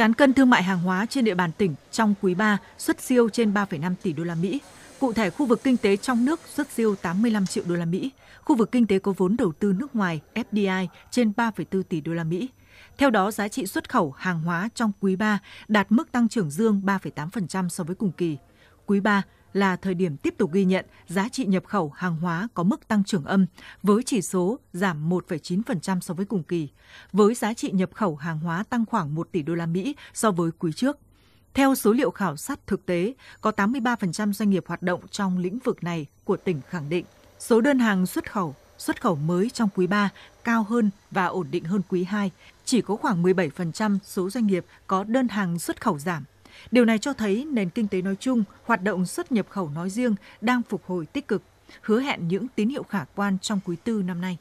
Cán cân thương mại hàng hóa trên địa bàn tỉnh trong quý 3 xuất siêu trên 3,5 tỷ đô la Mỹ. Cụ thể, khu vực kinh tế trong nước xuất siêu 85 triệu đô la Mỹ, khu vực kinh tế có vốn đầu tư nước ngoài FDI trên 3,4 tỷ đô la Mỹ. Theo đó, giá trị xuất khẩu hàng hóa trong quý 3 đạt mức tăng trưởng dương 3,8% so với cùng kỳ. Quý 3, là thời điểm tiếp tục ghi nhận giá trị nhập khẩu hàng hóa có mức tăng trưởng âm với chỉ số giảm 1,9% so với cùng kỳ, với giá trị nhập khẩu hàng hóa tăng khoảng 1 tỷ đô la Mỹ so với quý trước. Theo số liệu khảo sát thực tế, có 83% doanh nghiệp hoạt động trong lĩnh vực này của tỉnh khẳng định số đơn hàng xuất khẩu, xuất khẩu mới trong quý 3 cao hơn và ổn định hơn quý 2, chỉ có khoảng 17% số doanh nghiệp có đơn hàng xuất khẩu giảm Điều này cho thấy nền kinh tế nói chung, hoạt động xuất nhập khẩu nói riêng đang phục hồi tích cực, hứa hẹn những tín hiệu khả quan trong quý tư năm nay.